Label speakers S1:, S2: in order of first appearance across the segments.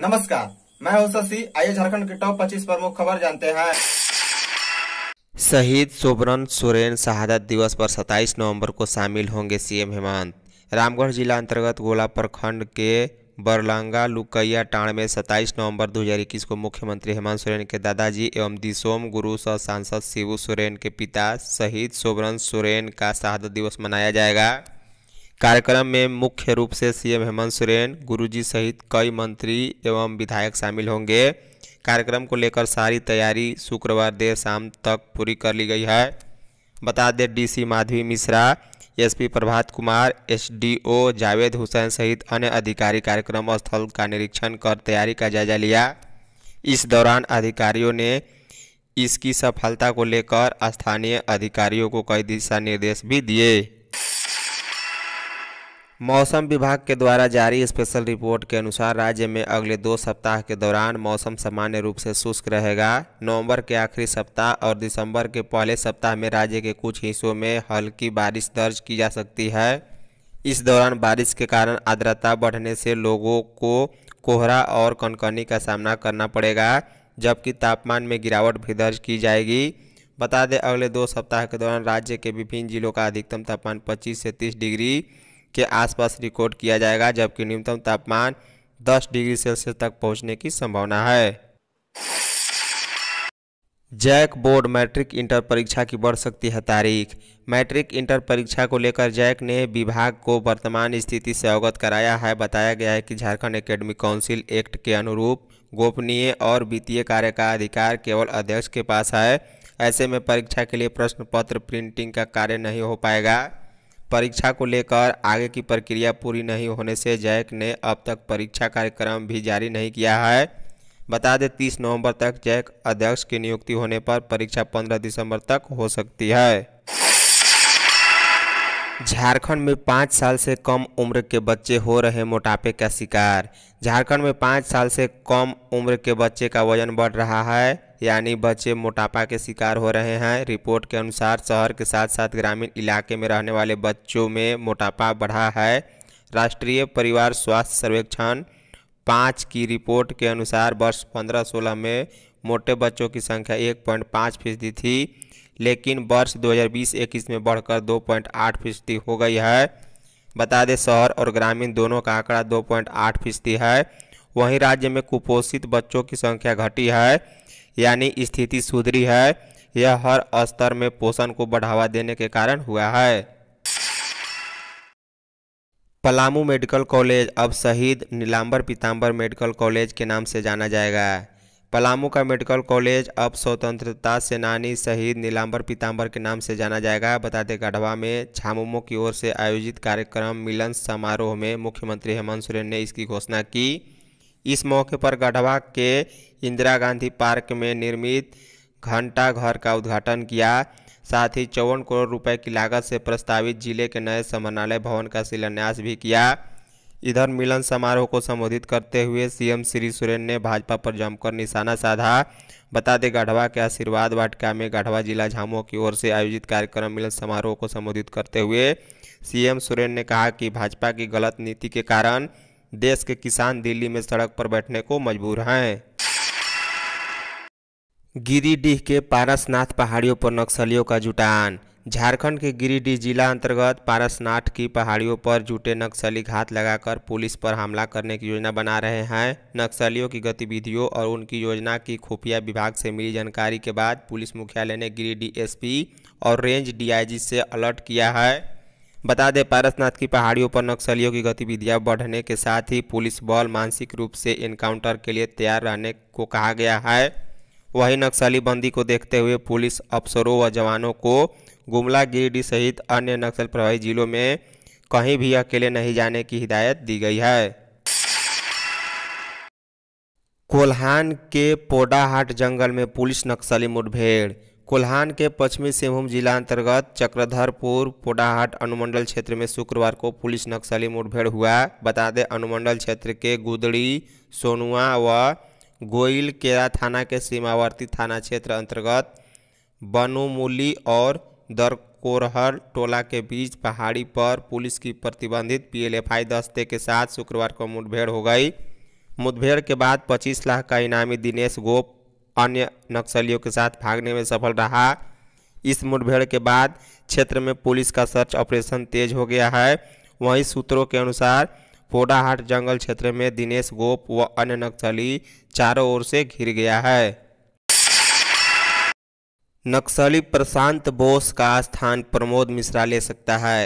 S1: नमस्कार मैं हूं शशि आइए झारखंड के टॉप 25 प्रमुख खबर जानते हैं शहीद सोबरन सोरेन शहादत दिवस पर 27 नवंबर को शामिल होंगे सीएम हेमंत रामगढ़ जिला अंतर्गत गोला प्रखंड के बरलांगा लुकैया टाण में 27 नवंबर 2021 को मुख्यमंत्री हेमंत सोरेन के दादाजी एवं दिसोम गुरु सह सांसद शिवू सोरेन के पिता शहीद सोबरन सोरेन का शहादत दिवस मनाया जाएगा कार्यक्रम में मुख्य रूप से सीएम हेमंत सोरेन गुरुजी सहित कई मंत्री एवं विधायक शामिल होंगे कार्यक्रम को लेकर सारी तैयारी शुक्रवार देर शाम तक पूरी कर ली गई है बता दें DC Madhavi Mishra SP Prabhat Kumar SDO Javed Hussain सहित अन्य अधिकारी कार्यक्रम स्थल का निरीक्षण कर तैयारी का जायजा लिया इस दौरान अधिकारियों ने इसकी सफलता को लेकर स्थानीय अधिकारियों को कई दिशा निर्देश भी दिए मौसम विभाग के द्वारा जारी स्पेशल रिपोर्ट के अनुसार राज्य में अगले दो सप्ताह के दौरान मौसम सामान्य रूप से शुष्क रहेगा नवंबर के आखिरी सप्ताह और दिसंबर के पहले सप्ताह में राज्य के कुछ हिस्सों में हल्की बारिश दर्ज की जा सकती है इस दौरान बारिश के कारण आर्द्रता बढ़ने से लोगों को कोहरा और कनकनी का सामना करना पड़ेगा जबकि तापमान में गिरावट भी दर्ज की जाएगी बता दें अगले दो सप्ताह के दौरान राज्य के विभिन्न जिलों का अधिकतम तापमान 25 से 30 डिग्री के आसपास रिकॉर्ड किया जाएगा जबकि न्यूनतम तापमान 10 डिग्री सेल्सियस तक पहुंचने की संभावना है जैक बोर्ड मैट्रिक इंटर परीक्षा की बढ़ सकती है तारीख मैट्रिक इंटर परीक्षा को लेकर जैक ने विभाग को वर्तमान स्थिति से अवगत कराया है बताया गया है कि झारखंड एकेडमिक काउंसिल एक्ट के अनुरूप गोपनीय और वित्तीय कार्य का अधिकार केवल अध्यक्ष के पास है ऐसे में परीक्षा के लिए प्रश्न पत्र प्रिंटिंग का कार्य नहीं हो पाएगा परीक्षा को लेकर आगे की प्रक्रिया पूरी नहीं होने से जैक ने अब तक परीक्षा कार्यक्रम भी जारी नहीं किया है बता दें तीस नवंबर तक जैक अध्यक्ष की नियुक्ति होने पर परीक्षा पंद्रह दिसंबर तक हो सकती है झारखंड में पाँच साल से कम उम्र के बच्चे हो रहे मोटापे का शिकार झारखंड में पाँच साल से कम उम्र के बच्चे का वजन बढ़ रहा है यानी बच्चे मोटापा के शिकार हो रहे हैं रिपोर्ट के अनुसार शहर के साथ साथ ग्रामीण इलाके में रहने वाले बच्चों में मोटापा बढ़ा है राष्ट्रीय परिवार स्वास्थ्य सर्वेक्षण पाँच की रिपोर्ट के अनुसार वर्ष पंद्रह सोलह में मोटे बच्चों की संख्या एक पॉइंट पाँच फीसदी थी लेकिन वर्ष दो हज़ार में बढ़कर दो फीसदी हो गई है बता दें शहर और ग्रामीण दोनों का आंकड़ा दो फीसदी है वहीं राज्य में कुपोषित बच्चों की संख्या घटी है यानी स्थिति सुधरी है यह हर स्तर में पोषण को बढ़ावा देने के कारण हुआ है पलामू मेडिकल कॉलेज अब शहीद नीलांबर पीताम्बर मेडिकल कॉलेज के नाम से जाना जाएगा पलामू का मेडिकल कॉलेज अब स्वतंत्रता सेनानी शहीद नीलांबर पीताम्बर के नाम से जाना जाएगा बताते गढ़वा में छामुमो की ओर से आयोजित कार्यक्रम मिलन समारोह में मुख्यमंत्री हेमंत सोरेन ने इसकी घोषणा की इस मौके पर गढ़वा के इंदिरा गांधी पार्क में निर्मित घंटा घर का उद्घाटन किया साथ ही चौवन करोड़ रुपए की लागत से प्रस्तावित जिले के नए समन्वय भवन का शिलान्यास भी किया इधर मिलन समारोह को संबोधित करते हुए सीएम श्री सोरेन ने भाजपा पर जमकर निशाना साधा बता दें गढ़वा के आशीर्वाद वाटिका में गढ़वा जिला झामुओं की ओर से आयोजित कार्यक्रम मिलन समारोह को संबोधित करते हुए सीएम सोरेन ने कहा कि भाजपा की गलत नीति के कारण देश के किसान दिल्ली में सड़क पर बैठने को मजबूर हैं गिरिडीह के पारसनाथ पहाड़ियों पर नक्सलियों का जुटान झारखंड के गिरिडीह जिला अंतर्गत पारसनाथ की पहाड़ियों पर जुटे नक्सली घात लगाकर पुलिस पर हमला करने की योजना बना रहे हैं नक्सलियों की गतिविधियों और उनकी योजना की खुफिया विभाग से मिली जानकारी के बाद पुलिस मुख्यालय ने गिरिडीह एसपी और रेंज डीआईजी से अलर्ट किया है बता दें पारसनाथ की पहाड़ियों पर नक्सलियों की गतिविधियां बढ़ने के साथ ही पुलिस बल मानसिक रूप से इनकाउंटर के लिए तैयार रहने को कहा गया है वहीं नक्सली बंदी को देखते हुए पुलिस अफसरों व जवानों को गुमला गिरडी सहित अन्य नक्सल प्रभावित जिलों में कहीं भी अकेले नहीं जाने की हिदायत दी गई है कोल्हान के पोडाहाट जंगल में पुलिस नक्सली मुठभेड़ कोल्हान के पश्चिमी सिंहभूम जिला अंतर्गत चक्रधरपुर पोडाहाट अनुमंडल क्षेत्र में शुक्रवार को पुलिस नक्सली मुठभेड़ हुआ बता दें अनुमंडल क्षेत्र के गुदड़ी सोनुआ व गोइल केरा थाना के सीमावर्ती थाना क्षेत्र अंतर्गत बनुमुली और दरकोरहर टोला के बीच पहाड़ी पर पुलिस की प्रतिबंधित पीएलएफआई दस्ते के साथ शुक्रवार को मुठभेड़ हो गई मुठभेड़ के बाद 25 लाख का इनामी दिनेश गोप अन्य नक्सलियों के साथ भागने में सफल रहा इस मुठभेड़ के बाद क्षेत्र में पुलिस का सर्च ऑपरेशन तेज हो गया है वहीं सूत्रों के अनुसार फोडाहाट जंगल क्षेत्र में दिनेश गोप व अन्य नक्सली चारों ओर से घिर गया है नक्सली प्रशांत बोस का स्थान प्रमोद मिश्रा ले सकता है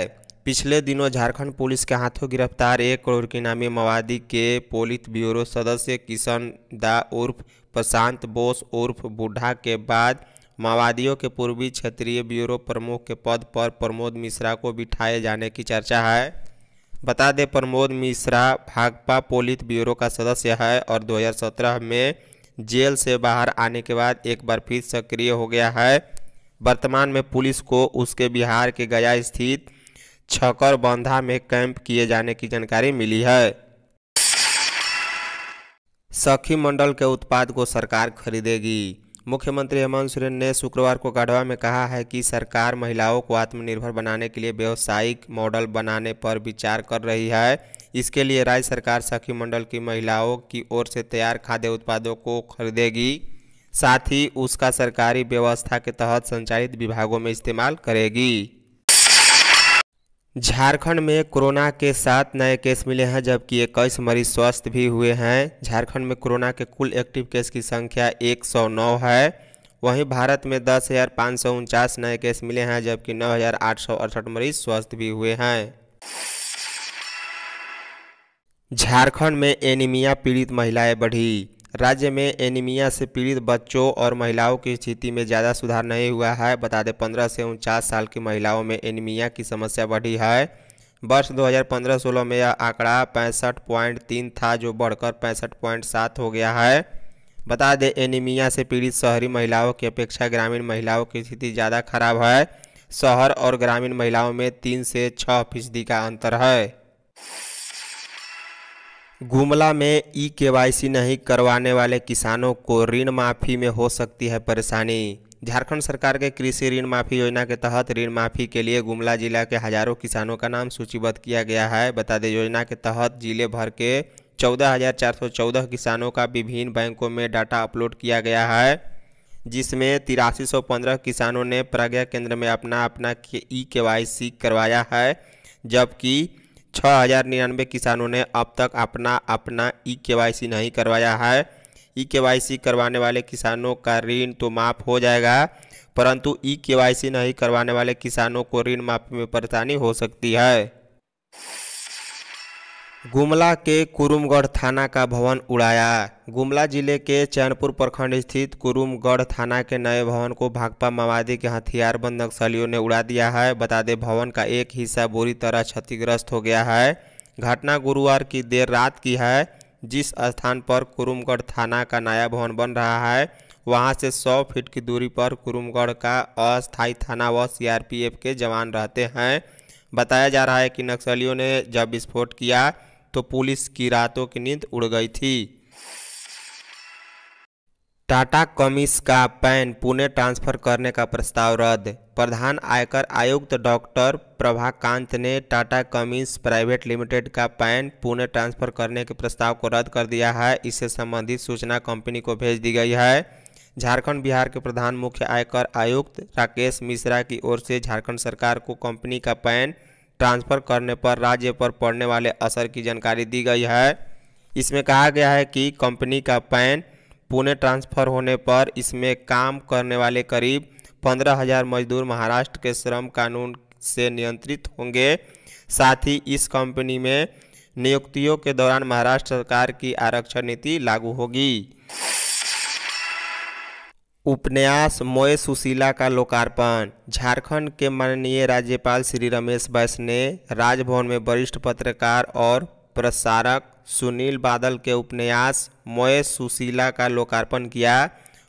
S1: पिछले दिनों झारखंड पुलिस के हाथों गिरफ्तार एक करोड़ के नामी मवादी के पोलित ब्यूरो सदस्य किशन दा उर्फ प्रशांत बोस उर्फ बुढ़ा के बाद माओवादियों के पूर्वी क्षेत्रीय ब्यूरो प्रमुख के पद पर प्रमोद मिश्रा को बिठाए जाने की चर्चा है बता दें प्रमोद मिश्रा भाकपा पोलित ब्यूरो का सदस्य है और 2017 में जेल से बाहर आने के बाद एक बार फिर सक्रिय हो गया है वर्तमान में पुलिस को उसके बिहार के गया स्थित छकर बंधा में कैंप किए जाने की जानकारी मिली है सखी मंडल के उत्पाद को सरकार खरीदेगी मुख्यमंत्री हेमंत सोरेन ने शुक्रवार को गढ़वा में कहा है कि सरकार महिलाओं को आत्मनिर्भर बनाने के लिए व्यवसायिक मॉडल बनाने पर विचार कर रही है इसके लिए राज्य सरकार सखी मंडल की महिलाओं की ओर से तैयार खाद्य उत्पादों को खरीदेगी साथ ही उसका सरकारी व्यवस्था के तहत संचालित विभागों में इस्तेमाल करेगी झारखंड में कोरोना के सात नए केस मिले हैं जबकि इक्कीस मरीज स्वस्थ भी हुए हैं झारखंड में कोरोना के कुल एक्टिव केस की संख्या 109 है वहीं भारत में दस हज़ार पाँच सौ उनचास नए केस मिले हैं जबकि नौ हज़ार आठ सौ अड़सठ मरीज स्वस्थ भी हुए हैं झारखंड में एनीमिया पीड़ित महिलाएं बढ़ी राज्य में एनीमिया से पीड़ित बच्चों और महिलाओं की स्थिति में ज़्यादा सुधार नहीं हुआ है बता दें पंद्रह से उनचास साल की महिलाओं में एनीमिया की समस्या बढ़ी है वर्ष 2015-16 में यह आंकड़ा पैंसठ पॉइंट तीन था जो बढ़कर पैंसठ पॉइंट सात हो गया है बता दें एनीमिया से पीड़ित शहरी महिलाओं की अपेक्षा ग्रामीण महिलाओं की स्थिति ज़्यादा खराब है शहर और ग्रामीण महिलाओं में तीन से छः फीसदी का अंतर है गुमला में ई के नहीं करवाने वाले किसानों को ऋण माफ़ी में हो सकती है परेशानी झारखंड सरकार के कृषि ऋण माफ़ी योजना के तहत ऋण माफ़ी के लिए गुमला जिला के हज़ारों किसानों का नाम सूचीबद्ध किया गया है बता दें योजना के तहत जिले भर के 14,414 किसानों का विभिन्न बैंकों में डाटा अपलोड किया गया है जिसमें तिरासी किसानों ने प्रज्ञा केंद्र में अपना अपना ई के करवाया है जबकि छः हज़ार निन्यानवे किसानों ने अब तक अपना अपना ई के नहीं करवाया है ई के करवाने वाले किसानों का ऋण तो माफ़ हो जाएगा परंतु ई के नहीं करवाने वाले किसानों को ऋण माफ़ी में परेशानी हो सकती है गुमला के कुरुमगढ़ थाना का भवन उड़ाया गुमला जिले के चैनपुर प्रखंड स्थित कुरुमगढ़ थाना के नए भवन को भाकपा माओवादी के हथियारबंद नक्सलियों ने उड़ा दिया है बता दें भवन का एक हिस्सा बुरी तरह क्षतिग्रस्त हो गया है घटना गुरुवार की देर रात की है जिस स्थान पर कुरुमगढ़ थाना का नया भवन बन रहा है वहाँ से सौ फीट की दूरी पर कुरुमगढ़ का अस्थायी थाना व सी के जवान रहते हैं बताया जा रहा है कि नक्सलियों ने जब विस्फोट किया तो पुलिस की रातों की नींद उड़ गई थी टाटा कमिस का पैन पुणे ट्रांसफर करने का प्रस्ताव रद्द प्रधान आयकर आयुक्त डॉक्टर प्रभाकांत ने टाटा कमिस प्राइवेट लिमिटेड का पैन पुणे ट्रांसफर करने के प्रस्ताव को रद्द कर दिया है इससे संबंधित सूचना कंपनी को भेज दी गई है झारखंड बिहार के प्रधान मुख्य आयकर आयुक्त राकेश मिश्रा की ओर से झारखंड सरकार को कंपनी का पैन ट्रांसफ़र करने पर राज्य पर पड़ने वाले असर की जानकारी दी गई है इसमें कहा गया है कि कंपनी का पैन पुणे ट्रांसफ़र होने पर इसमें काम करने वाले करीब पंद्रह हज़ार मजदूर महाराष्ट्र के श्रम कानून से नियंत्रित होंगे साथ ही इस कंपनी में नियुक्तियों के दौरान महाराष्ट्र सरकार की आरक्षण नीति लागू होगी उपन्यास मोय सुशीला का लोकार्पण झारखंड के माननीय राज्यपाल श्री रमेश बैस ने राजभवन में वरिष्ठ पत्रकार और प्रसारक सुनील बादल के उपन्यास मोय सुशीला का लोकार्पण किया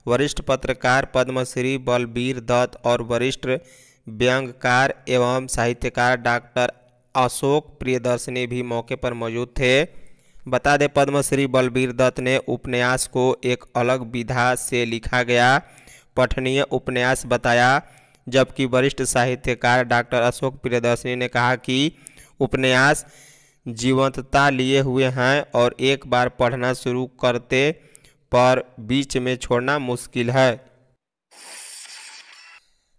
S1: वरिष्ठ पत्रकार पद्मश्री बलबीर दत्त और वरिष्ठ व्यंग्यकार एवं साहित्यकार डॉक्टर अशोक प्रियदर्शनी भी मौके पर मौजूद थे बता दें पद्मश्री बलबीर दत्त ने उपन्यास को एक अलग विधा से लिखा गया पठनीय उपन्यास बताया जबकि वरिष्ठ साहित्यकार डॉक्टर अशोक प्रियदर्शनी ने कहा कि उपन्यास जीवंतता लिए हुए हैं और एक बार पढ़ना शुरू करते पर बीच में छोड़ना मुश्किल है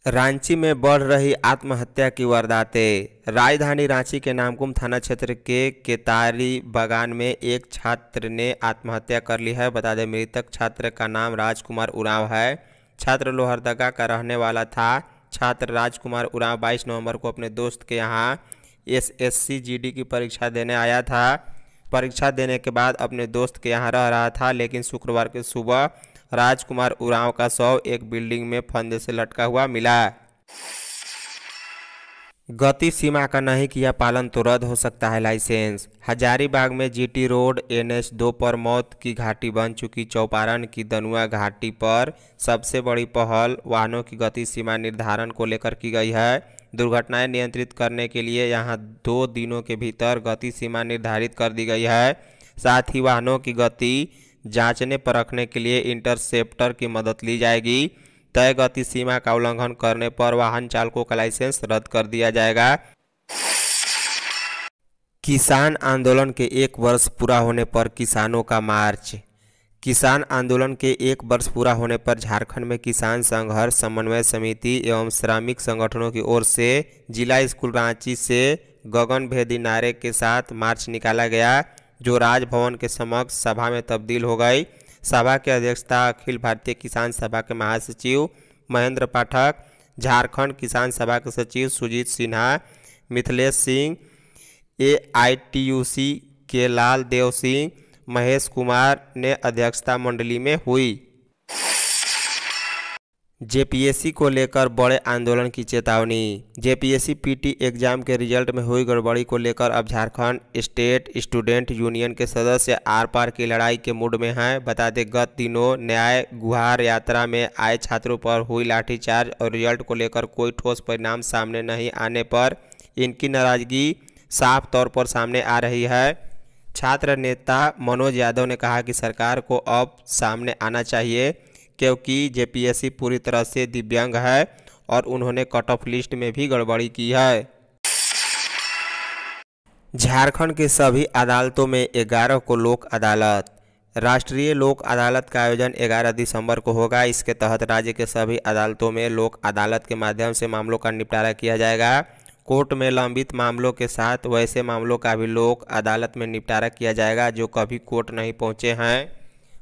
S1: रांची में बढ़ रही आत्महत्या की वारदातें राजधानी रांची के नामकुम थाना क्षेत्र के केतारी बागान में एक छात्र ने आत्महत्या कर ली है बता दें मृतक छात्र का नाम राजकुमार उराव है छात्र लोहरदगा का रहने वाला था छात्र राजकुमार उराव 22 नवंबर को अपने दोस्त के यहाँ एसएससी जीडी की परीक्षा देने आया था परीक्षा देने के बाद अपने दोस्त के यहाँ रह रहा था लेकिन शुक्रवार की सुबह राजकुमार उरांव का शव एक बिल्डिंग में फंदे से लटका हुआ मिला गति सीमा का नहीं किया पालन तो रद्द हो सकता है लाइसेंस हजारीबाग में जीटी रोड एनएच दो पर मौत की घाटी बन चुकी चौपारण की दनुआ घाटी पर सबसे बड़ी पहल वाहनों की गति सीमा निर्धारण को लेकर की गई है दुर्घटनाएं नियंत्रित करने के लिए यहां दो दिनों के भीतर गति सीमा निर्धारित कर दी गई है साथ ही वाहनों की गति जांचने परखने के लिए इंटरसेप्टर की मदद ली जाएगी तय गति सीमा का उल्लंघन करने पर वाहन चालकों का लाइसेंस रद्द कर दिया जाएगा किसान आंदोलन के एक वर्ष पूरा होने पर किसानों का मार्च किसान आंदोलन के एक वर्ष पूरा होने पर झारखंड में किसान संघर्ष समन्वय समिति एवं श्रमिक संगठनों की ओर से जिला स्कूल रांची से गगन भेदी नारे के साथ मार्च निकाला गया जो राजभवन के समक्ष सभा में तब्दील हो गई सभा की अध्यक्षता अखिल भारतीय किसान सभा के महासचिव महेंद्र पाठक झारखंड किसान सभा के सचिव Sujit Sinha Mithilesh Singh A I T U C के लाल देव सिंह महेश कुमार ने अध्यक्षता मंडली में हुई जेपीएससी को लेकर बड़े आंदोलन की चेतावनी जेपीएससी पीटी एग्जाम के रिजल्ट में हुई गड़बड़ी को लेकर अब झारखंड स्टेट स्टूडेंट यूनियन के सदस्य आर पार की लड़ाई के मूड में हैं बता दें गत दिनों न्याय गुहार यात्रा में आए छात्रों पर हुई लाठीचार्ज और रिजल्ट को लेकर कोई ठोस परिणाम सामने नहीं आने पर इनकी नाराजगी साफ तौर पर सामने आ रही है छात्र नेता मनोज यादव ने कहा कि सरकार को अब सामने आना चाहिए क्योंकि जेपीएससी पूरी तरह से दिव्यांग है और उन्होंने कट ऑफ लिस्ट में भी गड़बड़ी की है झारखंड के सभी अदालतों में ग्यारह को लोक अदालत राष्ट्रीय लोक अदालत का आयोजन 11 दिसंबर को होगा इसके तहत राज्य के सभी अदालतों में लोक अदालत के माध्यम से मामलों का निपटारा किया जाएगा कोर्ट में लंबित मामलों के साथ वैसे मामलों का भी लोक अदालत में निपटारा किया जाएगा जो कभी कोर्ट नहीं पहुंचे हैं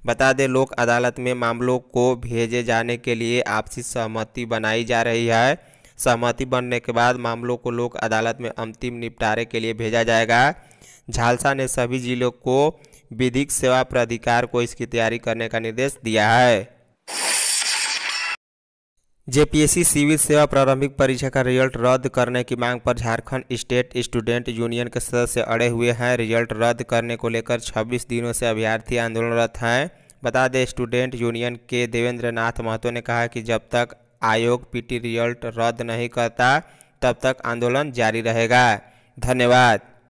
S1: बता दें लोक अदालत में मामलों को भेजे जाने के लिए आपसी सहमति बनाई जा रही है सहमति बनने के बाद मामलों को लोक अदालत में अंतिम निपटारे के लिए भेजा जाएगा झालसा ने सभी जिलों को विधिक सेवा प्राधिकार को इसकी तैयारी करने का निर्देश दिया है जेपीएससी सिविल सेवा प्रारंभिक परीक्षा का रिजल्ट रद्द करने की मांग पर झारखंड स्टेट स्टूडेंट यूनियन के सदस्य अड़े हुए हैं रिजल्ट रद्द करने को लेकर 26 दिनों से अभ्यर्थी आंदोलनरत हैं बता दें स्टूडेंट यूनियन के देवेंद्र नाथ महतो ने कहा कि जब तक आयोग पीटी रिजल्ट रद्द नहीं करता तब तक आंदोलन जारी रहेगा धन्यवाद